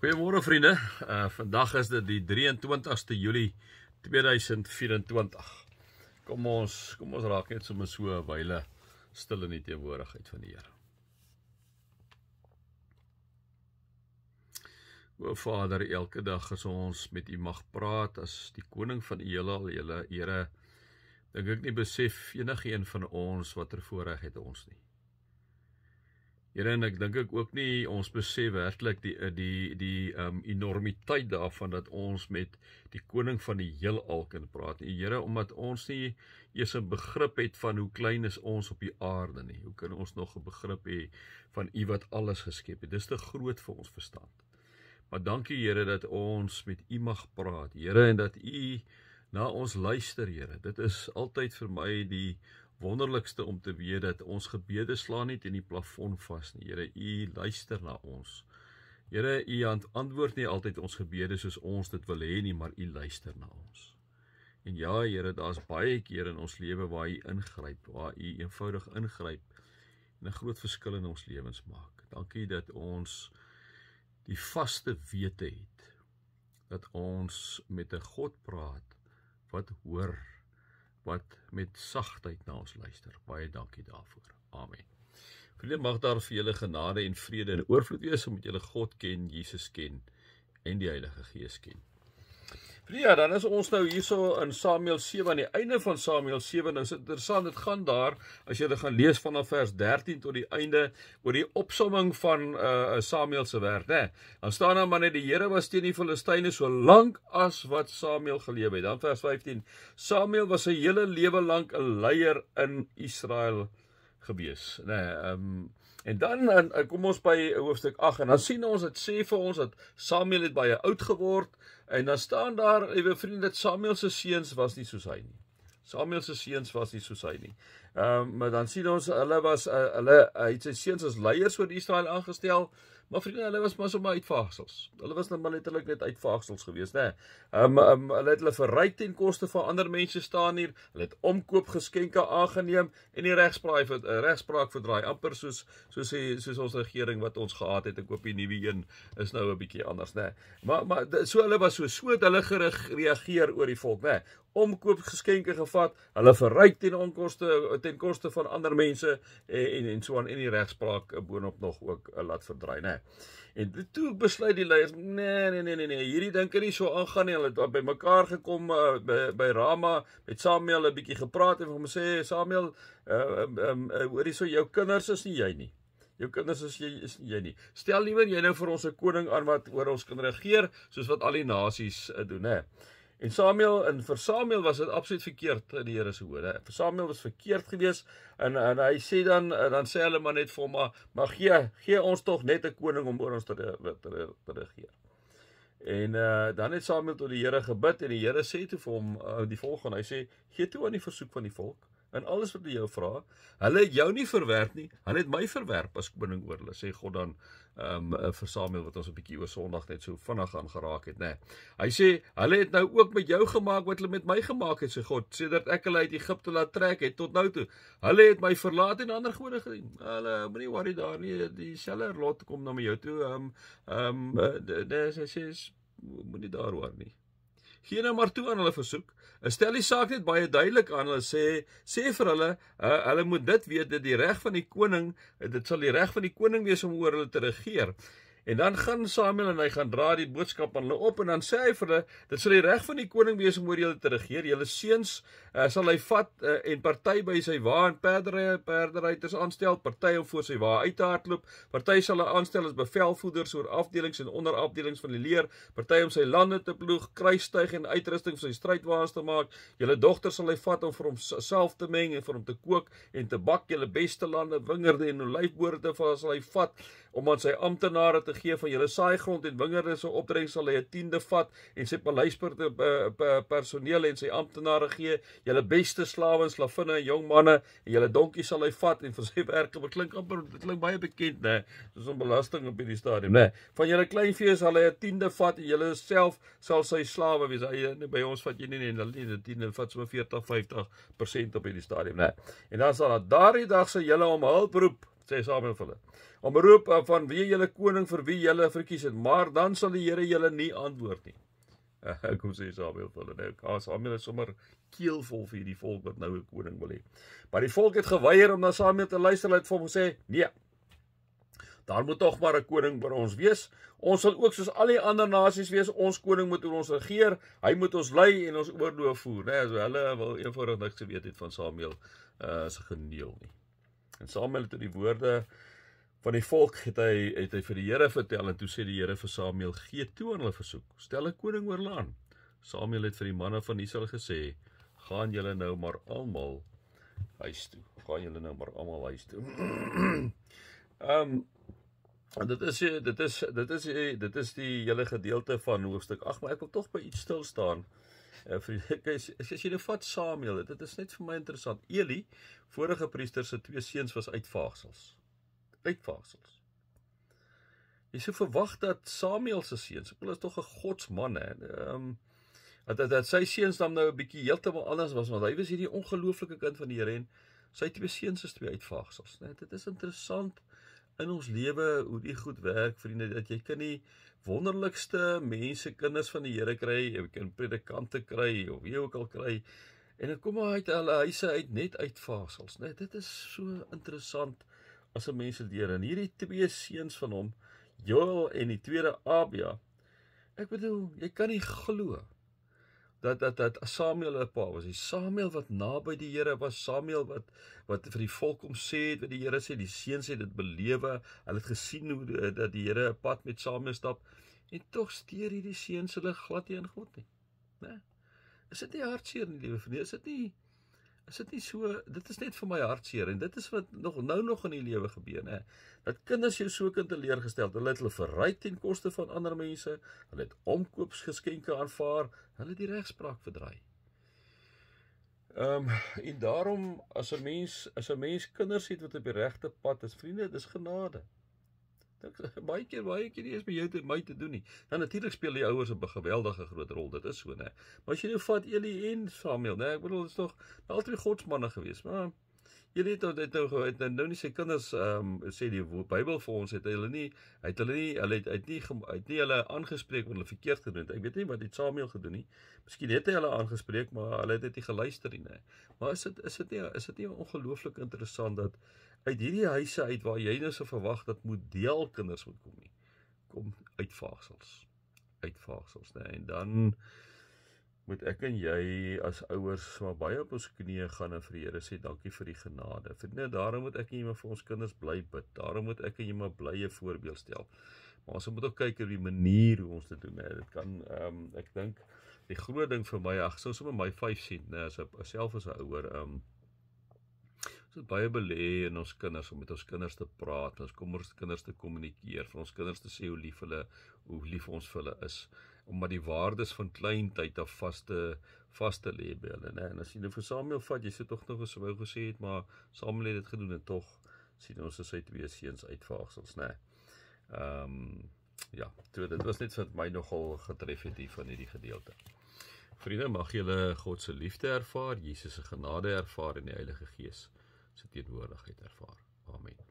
Goeiemôre vriende. Uh vandag is dit die 23ste Julie 2024. Kom ons, kom ons raak net sommer so 'n wyle stil in die teenwoordigheid van die Here. O Vader, elke dag as ons met U mag praat as die koning van die hele al hele Here, dink ek nie besef enigiets een van ons watter voorreg het ons nie. Here en ek dink ek ook nie ons besef werklik die eh, die die um enormiteit daarvan dat ons met die koning van die heelal kan praat nie. Here, omdat ons nie eers 'n begrip het van hoe klein is ons op die aarde nie. Hoe kan ons nog 'n begrip hê van U wat alles geskep het? Dis te groot vir ons verstand. Maar dankie Here dat ons met U mag praat. Here en dat U na ons luister, Here. Dit is altyd vir my die wonderlikste om te weet dat ons gebede slaan nie teen die plafon vas nie. Here, U luister na ons. Here, U antwoord nie altyd ons gebede soos ons dit wil hê nie, maar U luister na ons. En ja, Here, daar's baie kere in ons lewe waar U ingryp, waar U eenvoudig ingryp en 'n groot verskil in ons lewens maak. Dankie dat ons die vaste wete het dat ons met 'n God praat wat hoor wat met sagtheid na ons luister. Baie dankie daarvoor. Amen. Vriende, mag daar vir julle genade en vrede in oorvloed wees omdat julle God ken, Jesus ken en die Heilige Gees ken. Ja, dan is ons nou hierso in Samuel 7 aan die einde van Samuel 7. Nou is interessant, dit gaan daar as jy dit gaan lees vanaf vers 13 tot die einde oor die opsomming van uh Samuel se werk, né? Dan staan daar maar net die Here was teen die Filistyne so lank as wat Samuel geleef het. Dan vers 15. Samuel was sy hele lewe lank 'n leier in Israel. Uh gewees, nê. Nee, ehm um, en dan en, eh, kom ons by hoofstuk 8 en dan sien ons dit sê vir ons dat Samuel het baie oud geword en dan staan daar, liewe vriende, dat Samuel se seuns was nie soos hy nie. Samuel se seuns was nie soos hy nie. Ehm um, maar dan sien ons hulle was uh, hulle uh, hy het sy seuns as leiers oor Israel aangestel. Maar vriende, hulle was maar sommer uitvaagsels. Hulle was net nou maar letterlik net uitvaagsels geweest, né? Ehm um, um, hulle het hulle verryk ten koste van ander mense staan hier. Hulle het omkoop geskenke aangeneem en die regspraak vir eh, regspraak verdraai amper soos soos sê soos ons regering wat ons gehad het, ek hoop die nuwe een is nou 'n bietjie anders, né? Maar maar so hulle was so so het hulle gereageer oor die volk, né? omkoop geskenke gevat, hulle verryk ten onkoste ten koste van ander mense en en so aan en die regspraak eh, boonop nog ook eh, laat verdry, né? En toe besluit die leiers, nee nee nee nee nee, hierdie dink hulle nie so aangaan nie. Hulle het by mekaar gekom uh, by by Rama met Samuel 'n bietjie gepraat en hom sê Samuel, eh, ehm uh, um, um, hoor hierso jou kinders is nie jy nie. Jou kinders is jy is jy nie. Stel liewer jy nou vir ons 'n koning aan wat oor ons kan regeer soos wat al die nasies uh, doen, hè. En Samuel en vir Samuel was dit absoluut verkeerd in die Here se oë. Vir Samuel was verkeerd geweest en en hy sê dan dan sê hulle maar net vir hom maar maar gee gee ons tog net 'n koning om oor ons te te, te regeer. En uh, dan het Samuel tot die Here gebid en die Here sê toe vir hom uh, die volgende. Hy sê gee toe aan die versoek van die volk. Uh en alles wat hulle jou vra, hulle het jou nie verwerp nie, hulle het my verwerp as koning oor hulle, sê God dan ehm um, vir Samuel wat ons 'n bietjie oor Sondag net so vinnig aan geraak het, nê. Nee. Hy sê hulle het nou ook met jou gemaak wat hulle met my gemaak het, sê God, sedert ek hulle uit Egipte laat trek het tot nou toe. Hulle het my verlaat en ander gode gedien. Hulle moenie worry daar nie, die seller lot kom na nou my jou toe. Ehm um, ehm um, dis sê moenie daar worry nie gee nou maar toe aan hulle versoek. Stel die saak net baie duidelik aan hulle sê sê vir hulle uh, hulle moet dit weet dat die reg van die koning dit sal die reg van die koning wees om oor hulle te regeer. En dan gaan Samuel en hy gaan dra die boodskap aan hulle op en dan sê hy vir hulle dit sal die reg van die koning wees om oor julle te regeer. Julle seuns uh, sal hy vat uh, en party by sy wa en perderye, perderyters aanstel, party om voor sy wa uit te hardloop. Party sal hy aanstel as bevelvoeders oor afdelings en onderafdelings van die leer, party om sy lande te ploeg, kruistuig en uitrusting vir sy strydwaers te maak. Julle dogters sal hy vat om vir homself te meng en vir hom te kook en te bak. Julle beste lande, wingerde en olyfboorde sal hy vat om aan sy amptenare te gee van julle saaigrond en wingerde se opbrengs sal hy 'n tiende vat en sy paleisperde eh, personeel en sy amptenare gee julle beste slawe en slavinne en jong manne en julle donkies sal hy vat en vir sy werke beklink amper dit klink baie bekend nê soos 'n belasting op hierdie stadium nê van julle kleinvee sal hy 'n tiende vat en julle self sal sy slawe wees hy by ons vat jy nie nee hulle die tiende vat so 40 50% op hierdie stadium nê en dan sal daardie dag sal julle om hulp roep sê Samuel vir hulle. Om roep van wie julle koning vir wie julle verkies het, maar dan sal die Here julle nie antwoord nie. Kom sê Samuel vir hulle. Nou, Samuel is sommer keelvol vir hierdie volk wat nou 'n koning wil hê. Maar die volk het geweier om na Samuel te luister. Hulle het vir hom sê, "Nee. Daar moet tog maar 'n koning vir ons wees. Ons sal ook soos al die ander nasies wees. Ons koning moet oor ons regeer. Hy moet ons lei en ons oordoof voer, né? Nee, so hulle wil eenvoudig niks weet het van Samuel uh se geneel nie. En Samuel het uit die woorde van die volk het hy het hy vir die Here vertel en toe sê die Here vir Samuel: "Gee toe aan hulle versoek. Stel 'n koning oor hulle aan." Samuel het vir die manne van Israel gesê: "Gaan julle nou maar almal huis toe. Gaan julle nou maar almal huis toe." Ehm um, dit is dit is dit is dit is die hele gedeelte van hoofstuk 8, maar ek wil tog by iets stil staan. Eh, vriende, as jy nou vat Samuel, dit is net vir my interessant. Eli, vorige priester se twee seuns was uitvaagsels. Uitvaagsels. Jy sou verwag dat Samuel se seuns, hulle is tog 'n godsman hè. Ehm dat, dat dat sy seuns dan nou 'n bietjie heeltemal anders was want hy was hierdie ongelooflike kind van die Here en sy twee seuns is twee uitvaagsels, né? Dit is interessant in ons lewe hoe dit goed werk vriende dat jy kan die wonderlikste mense kinders van die Here kry, jy kan predikante kry of wie ook al kry en dit kom uit hulle huise uit net uit fasels, né? Nee, dit is so interessant as 'n mens se deure en hierdie twee seuns van hom, Joel en die tweede Abia. Ek bedoel, jy kan nie glo dat dat dat Samuel hulle pa was. Hy Samuel wat naby die Here was, Samuel wat wat vir die volk kom sê het wat die Here sê, die seuns het dit belewe. Hulle het gesien hoe dat die Here 'n pad met Samuel stap en tog steur hierdie seuns hulle glad nie in God nie. Né? Is dit nie hartseer in die lewe vir nie? Is dit nie is dit nie so dit is net vir my hartseer en dit is wat nog nou nog in die lewe gebeur nê dat kinders jou so kan teleurgestel hulle het hulle verryk ten koste van ander mense hulle het omkoopsgeskenke aanvaar hulle het die regspraak verdraai ehm um, en daarom as 'n mens as 'n mens kinders het wat op die regte pad is vriende dis genade Ek baie keer baie keer nie eens by jou te my te doen nie. Dan natuurlik speel die ouers op 'n geweldige groot rol. Dit is so, né? Maar as jy nou vat Eli en Samuel, né? Ek bedoel, dit is tog nou altyd die godsmanne gewees, maar Julle het dit nou gehoor, nou, nou nie sy kinders ehm um, sê die Bybel vir ons het hulle nie, het hulle nie, hulle het uit nie uit nie hulle aangespreek met hulle verkeerd gedoen. Ek weet nie wat het Samuel gedoen nie. Miskien het hy hulle aangespreek, maar hulle het dit nie geluister nie. Maar is dit is dit nie is dit nie ongelooflik interessant dat uit hierdie huise uit waar jy nou se verwag dat moet deel kinders moet kom nie, kom uitvaagsels. Uitvaagsels, né? En dan hmm moet ek en jy as ouers maar baie op ons knieë gaan en vir die Here sê dankie vir die genade. Vir net daarom moet ek en jy maar vir ons kinders bly bid. Daarom moet ek en jy maar blye voorbeeld stel. Maar ons moet ook kyk op die manier hoe ons dit doen. Nee, dit kan ehm um, ek dink die groot ding vir my ag, soos om my 5 sien, nee, as op self as 'n ouer ehm um, is dit baie belê in ons kinders om met ons kinders te praat, ons kom ons kinders te kommunikeer, vir ons kinders te sê hoe lief hulle hoe lief ons vir hulle is omdat die waardes van kleintyd af vaste vaste lê by hulle nê en as jy nou vir Samuel vat jy sou tog nog eens wou gesê het maar Samuel het dit gedoen en tog sien ons is hy twee seuns uitvaagsels nê ehm um, ja toe dit was net vir my nogal getref het hier van hierdie gedeelte Vriende mag julle God se liefde ervaar Jesus se genade ervaar en die Heilige Gees se teenwoordigheid ervaar amen